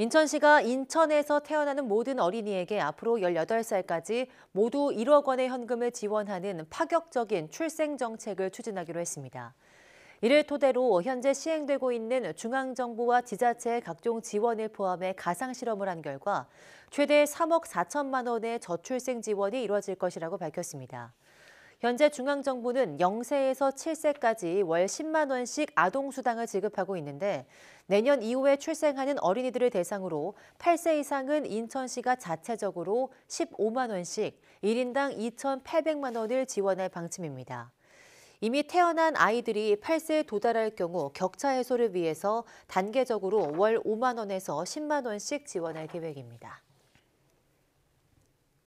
인천시가 인천에서 태어나는 모든 어린이에게 앞으로 18살까지 모두 1억 원의 현금을 지원하는 파격적인 출생 정책을 추진하기로 했습니다. 이를 토대로 현재 시행되고 있는 중앙정부와 지자체의 각종 지원을 포함해 가상실험을 한 결과 최대 3억 4천만 원의 저출생 지원이 이뤄질 것이라고 밝혔습니다. 현재 중앙정부는 0세에서 7세까지 월 10만 원씩 아동수당을 지급하고 있는데 내년 이후에 출생하는 어린이들을 대상으로 8세 이상은 인천시가 자체적으로 15만 원씩 1인당 2,800만 원을 지원할 방침입니다. 이미 태어난 아이들이 8세에 도달할 경우 격차 해소를 위해서 단계적으로 월 5만 원에서 10만 원씩 지원할 계획입니다.